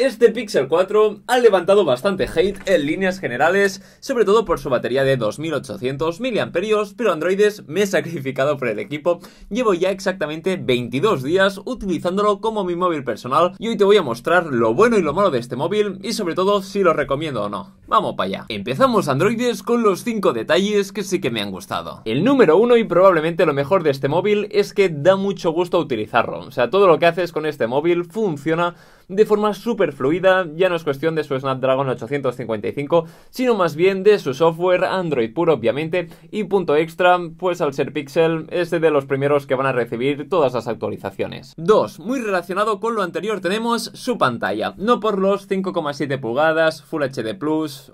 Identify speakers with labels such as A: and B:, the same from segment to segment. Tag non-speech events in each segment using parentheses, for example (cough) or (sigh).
A: Este Pixel 4 ha levantado bastante hate en líneas generales, sobre todo por su batería de 2800 mAh, pero androides me he sacrificado por el equipo. Llevo ya exactamente 22 días utilizándolo como mi móvil personal y hoy te voy a mostrar lo bueno y lo malo de este móvil y sobre todo si lo recomiendo o no. Vamos para allá. Empezamos androides con los 5 detalles que sí que me han gustado. El número 1 y probablemente lo mejor de este móvil es que da mucho gusto utilizarlo. O sea, todo lo que haces con este móvil funciona de forma súper fluida, ya no es cuestión de su Snapdragon 855, sino más bien de su software Android puro obviamente, y punto extra, pues al ser Pixel es de los primeros que van a recibir todas las actualizaciones. 2. Muy relacionado con lo anterior tenemos su pantalla, no por los 5,7 pulgadas, Full HD+,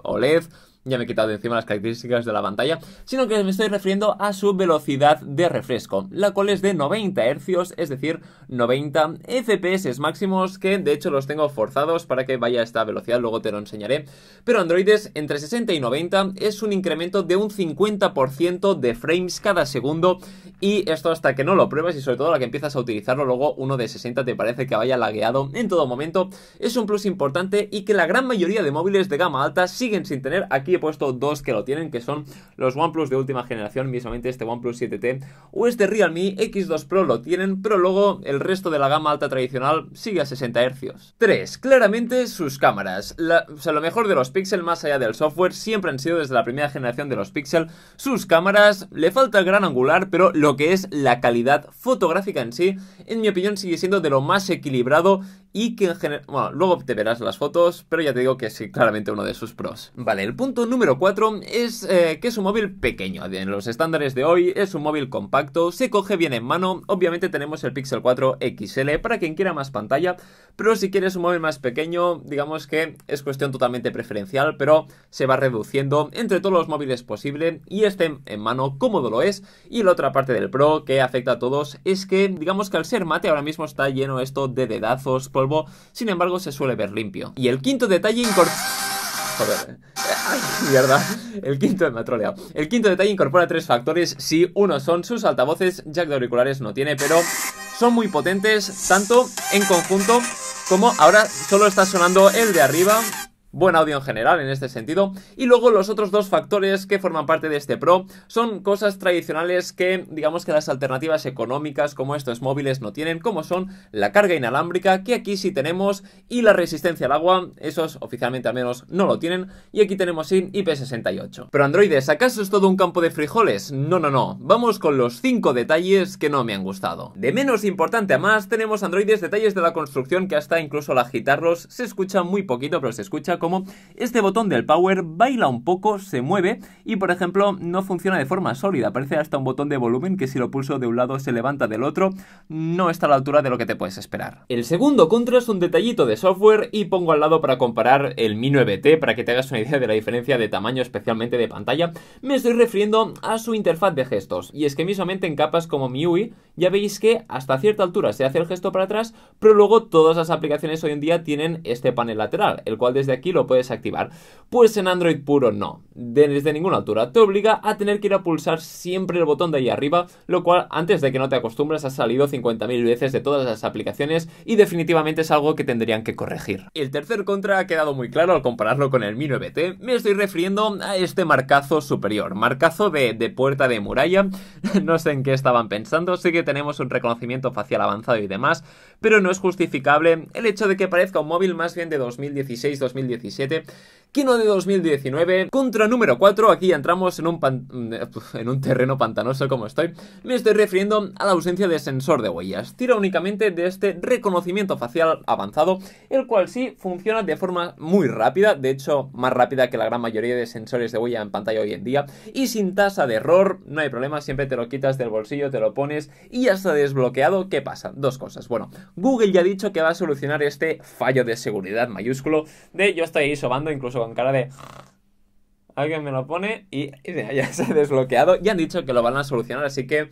A: OLED, ya me he quitado de encima las características de la pantalla, sino que me estoy refiriendo a su velocidad de refresco, la cual es de 90 Hz, es decir, 90 FPS máximos, que de hecho los tengo forzados para que vaya a esta velocidad, luego te lo enseñaré. Pero Android es entre 60 y 90 es un incremento de un 50% de frames cada segundo y esto hasta que no lo pruebas y sobre todo la que empiezas a utilizarlo luego uno de 60 te parece que vaya lagueado en todo momento, es un plus importante y que la gran mayoría de móviles de gama alta siguen sin tener aquí he puesto dos que lo tienen, que son los OnePlus de última generación, mismamente este OnePlus 7T o este Realme X2 Pro lo tienen, pero luego el resto de la gama alta tradicional sigue a 60 Hz. 3. Claramente sus cámaras. o sea, lo mejor de los Pixel, más allá del software, siempre han sido desde la primera generación de los Pixel sus cámaras. Le falta el gran angular, pero lo que es la calidad fotográfica en sí, en mi opinión, sigue siendo de lo más equilibrado y que en general... Bueno, luego te verás las fotos, pero ya te digo que es claramente uno de sus pros. Vale, el punto número 4 es eh, que es un móvil pequeño. En los estándares de hoy es un móvil compacto, se coge bien en mano. Obviamente tenemos el Pixel 4 XL para quien quiera más pantalla, pero si quieres un móvil más pequeño, digamos que es cuestión totalmente preferencial, pero se va reduciendo entre todos los móviles posible y este en mano cómodo lo es. Y la otra parte del Pro que afecta a todos es que, digamos que al ser mate ahora mismo está lleno esto de dedazos, polvo, sin embargo se suele ver limpio. Y el quinto detalle incorpora... Joder. Eh. Ay, mierda. El quinto de ha El quinto detalle incorpora tres factores. Sí, uno son sus altavoces, jack de auriculares no tiene, pero son muy potentes, tanto en conjunto como ahora solo está sonando el de arriba buen audio en general en este sentido. Y luego los otros dos factores que forman parte de este Pro son cosas tradicionales que digamos que las alternativas económicas como estos móviles no tienen, como son la carga inalámbrica, que aquí sí tenemos, y la resistencia al agua, esos oficialmente al menos no lo tienen, y aquí tenemos sin IP68. Pero androides, ¿acaso es todo un campo de frijoles? No, no, no. Vamos con los cinco detalles que no me han gustado. De menos importante a más, tenemos androides detalles de la construcción que hasta incluso al agitarlos se escucha muy poquito, pero se escucha como este botón del power baila un poco, se mueve y por ejemplo no funciona de forma sólida. Parece hasta un botón de volumen que si lo pulso de un lado se levanta del otro. No está a la altura de lo que te puedes esperar. El segundo contra es un detallito de software y pongo al lado para comparar el Mi 9T para que te hagas una idea de la diferencia de tamaño especialmente de pantalla. Me estoy refiriendo a su interfaz de gestos y es que mismamente en capas como MIUI ya veis que hasta cierta altura se hace el gesto para atrás pero luego todas las aplicaciones hoy en día tienen este panel lateral el cual desde aquí lo puedes activar. Pues en Android puro no, desde ninguna altura. Te obliga a tener que ir a pulsar siempre el botón de ahí arriba, lo cual antes de que no te acostumbres ha salido 50.000 veces de todas las aplicaciones y definitivamente es algo que tendrían que corregir. El tercer contra ha quedado muy claro al compararlo con el Mi 9T. Me estoy refiriendo a este marcazo superior, marcazo de, de puerta de muralla. (laughs) no sé en qué estaban pensando, sí que tenemos un reconocimiento facial avanzado y demás, pero no es justificable el hecho de que parezca un móvil más bien de 2016-2017 Kino de 2019 contra número 4. Aquí entramos en un, mm, en un terreno pantanoso como estoy. Me estoy refiriendo a la ausencia de sensor de huellas. Tira únicamente de este reconocimiento facial avanzado, el cual sí funciona de forma muy rápida, de hecho más rápida que la gran mayoría de sensores de huella en pantalla hoy en día, y sin tasa de error, no hay problema, siempre te lo quitas del bolsillo, te lo pones y ya está desbloqueado. ¿Qué pasa? Dos cosas. Bueno, Google ya ha dicho que va a solucionar este fallo de seguridad mayúsculo de yo estoy ahí sobando incluso con cara de... Alguien me lo pone y, y ya (laughs) se ha desbloqueado. Y han dicho que lo van a solucionar, así que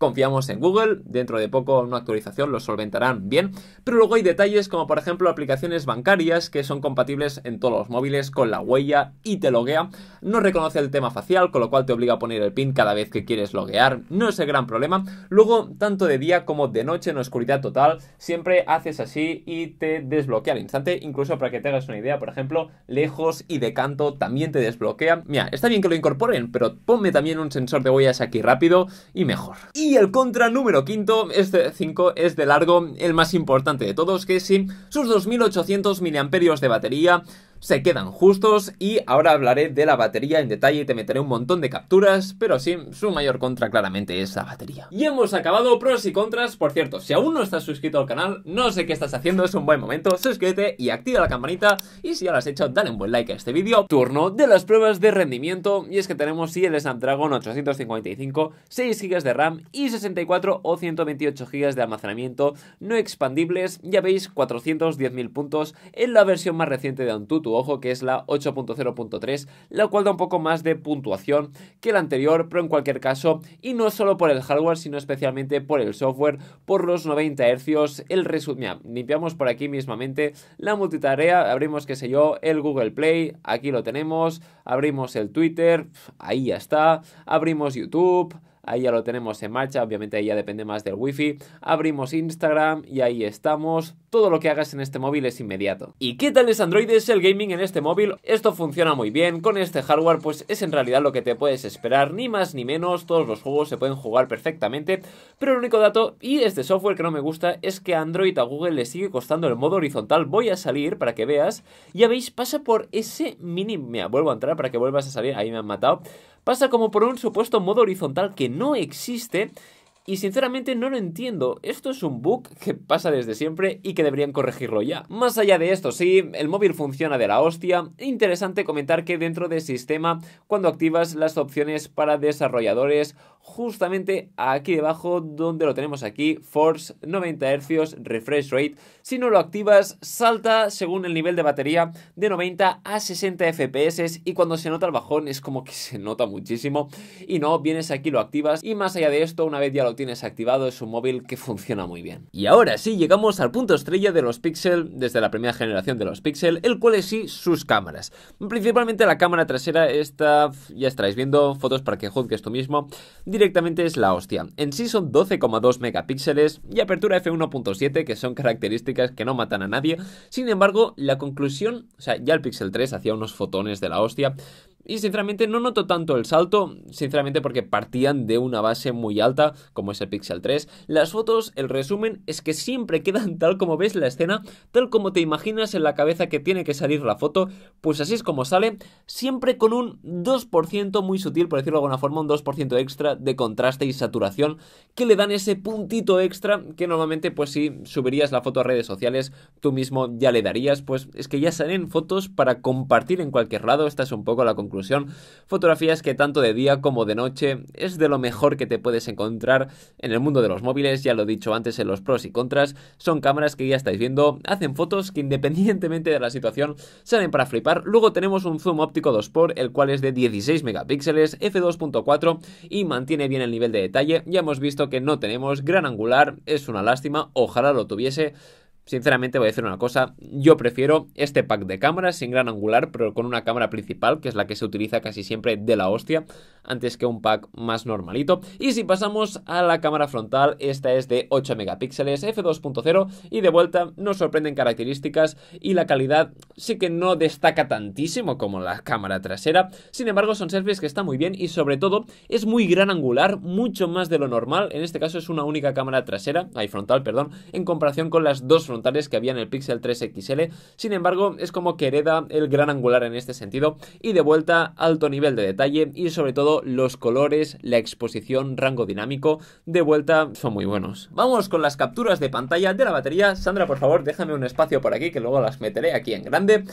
A: Confiamos en Google, dentro de poco una actualización lo solventarán bien, pero luego hay detalles como por ejemplo aplicaciones bancarias que son compatibles en todos los móviles con la huella y te loguea. No reconoce el tema facial, con lo cual te obliga a poner el pin cada vez que quieres loguear, no es el gran problema. Luego, tanto de día como de noche en oscuridad total, siempre haces así y te desbloquea al instante, incluso para que tengas una idea, por ejemplo, lejos y de canto también te desbloquea. Mira, está bien que lo incorporen, pero ponme también un sensor de huellas aquí rápido y mejor. Y el contra número quinto, este 5 es de largo el más importante de todos, que sin sus 2800 miliamperios de batería, se quedan justos y ahora hablaré de la batería en detalle y te meteré un montón de capturas, pero sí, su mayor contra claramente es la batería. Y hemos acabado pros y contras, por cierto, si aún no estás suscrito al canal, no sé qué estás haciendo, es un buen momento, suscríbete y activa la campanita y si ya lo has hecho, dale un buen like a este vídeo. Turno de las pruebas de rendimiento y es que tenemos sí el Snapdragon 855, 6 GB de RAM y 64 o 128 GB de almacenamiento no expandibles, ya veis 410.000 puntos en la versión más reciente de Antutu ojo, que es la 8.0.3, la cual da un poco más de puntuación que la anterior, pero en cualquier caso, y no solo por el hardware, sino especialmente por el software, por los 90 hercios, el resumen. Limpiamos por aquí mismamente la multitarea, abrimos, qué sé yo, el Google Play, aquí lo tenemos, abrimos el Twitter, ahí ya está, abrimos YouTube Ahí ya lo tenemos en marcha, obviamente ahí ya depende más del wifi. Abrimos Instagram y ahí estamos. Todo lo que hagas en este móvil es inmediato. ¿Y qué tal es Android? Es el gaming en este móvil. Esto funciona muy bien. Con este hardware pues es en realidad lo que te puedes esperar. Ni más ni menos. Todos los juegos se pueden jugar perfectamente. Pero el único dato y este software que no me gusta es que Android a Google le sigue costando el modo horizontal. Voy a salir para que veas. Ya veis, pasa por ese mini... Mira, vuelvo a entrar para que vuelvas a salir. Ahí me han matado pasa como por un supuesto modo horizontal que no existe y sinceramente no lo entiendo, esto es un bug que pasa desde siempre y que deberían corregirlo ya. Más allá de esto, sí, el móvil funciona de la hostia. Interesante comentar que dentro del sistema, cuando activas las opciones para desarrolladores, justamente aquí debajo donde lo tenemos aquí, Force 90 Hz refresh rate, si no lo activas salta según el nivel de batería de 90 a 60 FPS y cuando se nota el bajón es como que se nota muchísimo y no, vienes aquí lo activas y más allá de esto, una vez ya lo tienes activado, es un móvil que funciona muy bien. Y ahora sí, llegamos al punto estrella de los Pixel, desde la primera generación de los Pixel, el cual es sí sus cámaras. Principalmente la cámara trasera, esta, ya estáis viendo fotos para que juzgues tú mismo, directamente es la hostia. En sí son 12,2 megapíxeles y apertura f1.7, que son características que no matan a nadie. Sin embargo, la conclusión, o sea, ya el Pixel 3 hacía unos fotones de la hostia, y sinceramente no noto tanto el salto, sinceramente porque partían de una base muy alta como es el Pixel 3. Las fotos, el resumen es que siempre (laughs) quedan tal como ves la escena, tal como te imaginas en la cabeza que tiene que salir la foto, pues así es como sale, siempre con un 2% muy sutil, por decirlo de alguna forma, un 2% extra de contraste y saturación que le dan ese puntito extra que normalmente pues si subirías la foto a redes sociales tú mismo ya le darías, pues es que ya salen fotos para compartir en cualquier lado, esta es un poco la conclusión conclusión, fotografías que tanto de día como de noche es de lo mejor que te puedes encontrar en el mundo de los móviles, ya lo he dicho antes en los pros y contras, son cámaras que ya estáis viendo, hacen fotos que independientemente de la situación salen para flipar, luego tenemos un zoom óptico 2x, el cual es de 16 megapíxeles, f2.4 y mantiene bien el nivel de detalle, ya hemos visto que no tenemos gran angular, es una lástima, ojalá lo tuviese, Sinceramente voy a decir una cosa, yo prefiero este pack de cámaras sin gran angular, pero con una cámara principal, que es la que se utiliza casi siempre de la hostia, antes que un pack más normalito. Y si pasamos a la cámara frontal, esta es de 8 megapíxeles, f2.0, y de vuelta nos sorprenden características y la calidad sí que no destaca tantísimo como la cámara trasera, sin embargo son selfies que está muy bien y sobre todo es muy gran angular, mucho más de lo normal, en este caso es una única cámara trasera, hay frontal, perdón, en comparación con las dos frontales que había en el Pixel 3 XL, sin embargo es como que hereda el gran angular en este sentido y de vuelta alto nivel de detalle y sobre todo los colores, la exposición, rango dinámico, de vuelta son muy buenos. Vamos con las capturas de pantalla de la batería. Sandra, por favor, déjame un espacio por aquí que luego las meteré aquí en grande.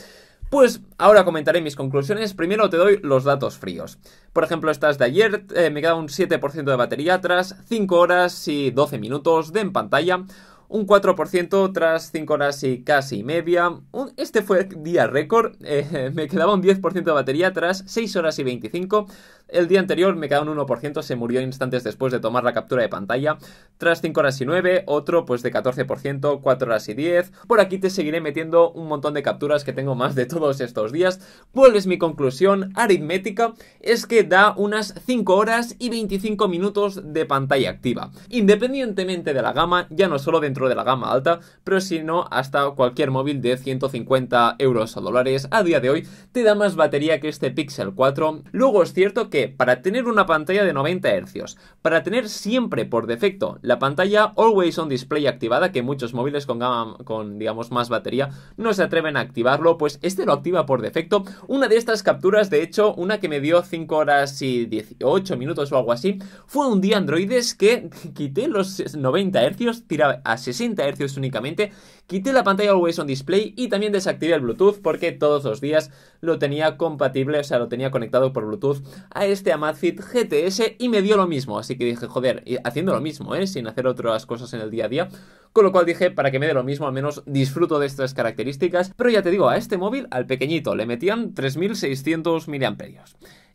A: Pues ahora comentaré mis conclusiones. Primero te doy los datos fríos. Por ejemplo, estas de ayer eh, me queda un 7% de batería atrás, 5 horas y 12 minutos de en pantalla un 4% tras 5 horas y casi media. este fue día récord, (laughs) eh, me quedaba un 10% de batería tras 6 horas y 25. El día anterior me quedaba un 1%, se murió instantes después de tomar la captura de pantalla. Tras 5 horas y 9, otro pues de 14%, 4 horas y 10. Por aquí te seguiré metiendo un montón de capturas que tengo más de todos estos días. ¿Cuál es mi conclusión aritmética? Es que da unas 5 horas y 25 minutos de pantalla activa. Independientemente de la gama, ya no solo dentro de la gama alta, pero si no, hasta cualquier móvil de 150 euros o dólares a día de hoy te da más batería que este Pixel 4. Luego es cierto que para tener una pantalla de 90 Hz, para tener siempre por defecto la pantalla Always On Display activada, que muchos móviles con con digamos más batería no se atreven a activarlo, pues este lo activa por defecto. Una de estas capturas, de hecho, una que me dio 5 horas y 18 minutos o algo así, fue un día androides que (laughs) quité los 90 Hz, tiraba así 60 Hz únicamente, quité la pantalla Always On Display y también desactivé el Bluetooth porque todos los días lo tenía compatible, o sea, lo tenía conectado por Bluetooth a este Amazfit GTS y me dio lo mismo, así que dije, joder, haciendo lo mismo, ¿eh? sin hacer otras cosas en el día a día, con lo cual dije, para que me dé lo mismo, al menos disfruto de estas características, pero ya te digo, a este móvil, al pequeñito, le metían 3600 mAh.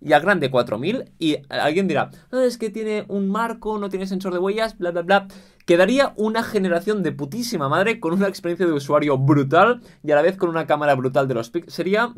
A: y al grande 4000 y alguien dirá, no, ah, es que tiene un marco, no tiene sensor de huellas, bla, bla, bla. Quedaría una generación de putísima madre con una experiencia de usuario brutal y a la vez con una cámara brutal de los pics. Sería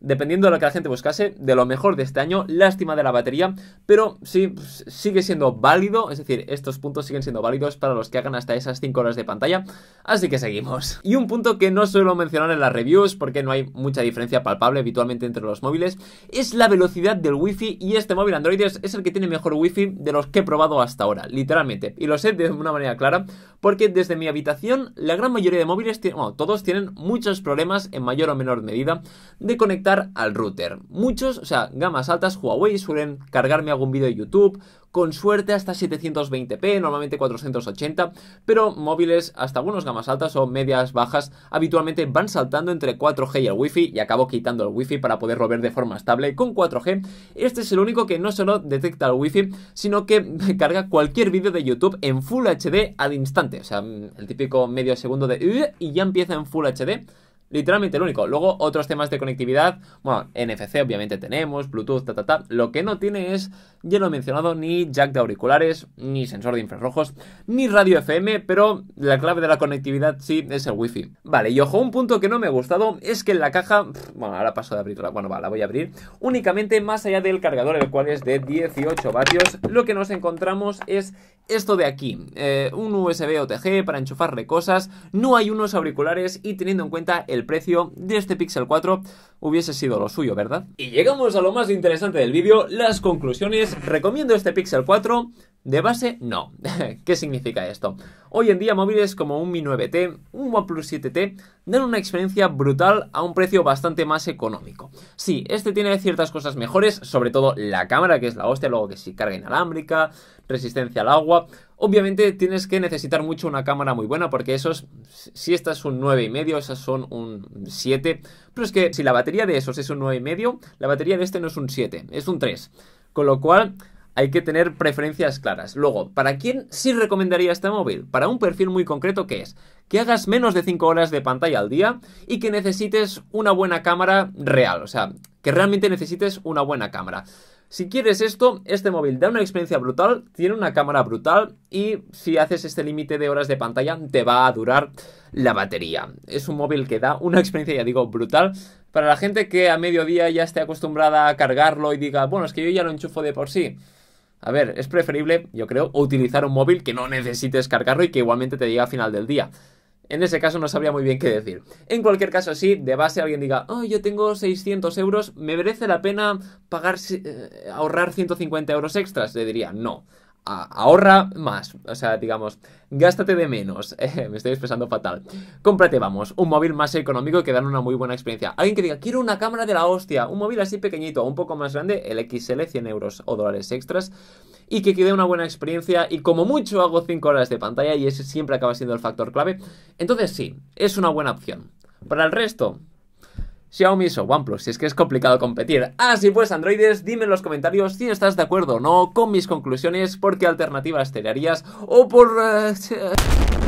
A: dependiendo de lo que la gente buscase, de lo mejor de este año. Lástima de la batería, pero sí, sigue siendo válido. Es decir, estos puntos siguen siendo válidos para los que hagan hasta esas 5 horas de pantalla. Así que seguimos. Y un punto que no suelo mencionar en las reviews, porque no hay mucha diferencia palpable habitualmente entre los móviles, es la velocidad del wifi. Y este móvil Android es, es el que tiene mejor wifi de los que he probado hasta ahora, literalmente. Y lo sé de una manera clara, porque desde mi habitación, la gran mayoría de móviles, bueno, todos tienen muchos problemas en mayor o menor medida de conectar al router. Muchos, o sea, gamas altas, Huawei suelen cargarme algún vídeo de YouTube, con suerte hasta 720p, normalmente 480, pero móviles hasta algunos gamas altas o medias bajas habitualmente van saltando entre 4G y el Wi-Fi y acabo quitando el Wi-Fi para poderlo ver de forma estable con 4G. Este es el único que no solo detecta el Wi-Fi, sino que (laughs) carga cualquier vídeo de YouTube en Full HD al instante, o sea, el típico medio segundo de y ya empieza en Full HD. Literalmente el único. Luego otros temas de conectividad, bueno, NFC obviamente tenemos, Bluetooth, ta, ta, ta. Lo que no tiene es, ya lo he mencionado, ni jack de auriculares, ni sensor de infrarrojos, ni radio FM, pero la clave de la conectividad sí es el Wi-Fi Vale, y ojo, un punto que no me ha gustado es que en la caja, bueno, ahora paso de abrirla, bueno, va, la voy a abrir, únicamente más allá del cargador, el cual es de 18 vatios, lo que nos encontramos es esto de aquí, eh, un USB OTG para enchufarle cosas, no hay unos auriculares y teniendo en cuenta el el precio de este Pixel 4 hubiese sido lo suyo, ¿verdad? Y llegamos a lo más interesante del vídeo, las conclusiones. ¿Recomiendo este Pixel 4? De base, no. (laughs) ¿Qué significa esto? Hoy en día móviles como un Mi 9T, un OnePlus 7T dan una experiencia brutal a un precio bastante más económico. Sí, este tiene ciertas cosas mejores, sobre todo la cámara, que es la hostia, luego que si carga inalámbrica, resistencia al agua, Obviamente tienes que necesitar mucho una cámara muy buena porque esos, si esta es un 9,5, esas son un 7. Pero es que si la batería de esos es un 9,5, la batería de este no es un 7, es un 3. Con lo cual hay que tener preferencias claras. Luego, ¿para quién sí recomendaría este móvil? Para un perfil muy concreto que es que hagas menos de 5 horas de pantalla al día y que necesites una buena cámara real. O sea, que realmente necesites una buena cámara. Si quieres esto, este móvil da una experiencia brutal, tiene una cámara brutal y si haces este límite de horas de pantalla te va a durar la batería. Es un móvil que da una experiencia, ya digo, brutal. Para la gente que a mediodía ya esté acostumbrada a cargarlo y diga, bueno, es que yo ya lo enchufo de por sí. A ver, es preferible, yo creo, utilizar un móvil que no necesites cargarlo y que igualmente te llegue a final del día. En ese caso no sabría muy bien qué decir. En cualquier caso, si de base alguien diga, oh, yo tengo 600 euros, ¿me merece la pena pagar, eh, ahorrar 150 euros extras? Le diría, no ahorra más, o sea, digamos, gástate de menos. (laughs) Eh, me estoy expresando fatal. Cómprate, vamos, un móvil más económico que dan una muy buena experiencia. Alguien que diga, quiero una cámara de la hostia, un móvil así pequeñito, un poco más grande, el XL, 100 euros o dólares extras, y que quede una buena experiencia. Y como mucho hago 5 horas de pantalla y ese siempre acaba siendo el factor clave. Entonces, sí, es una buena opción. Para el resto, Xiaomi o OnePlus, si es que es complicado competir. Así ah, pues, androides, dime en los comentarios si estás de acuerdo o no con mis conclusiones, por qué alternativas te o por... Eh,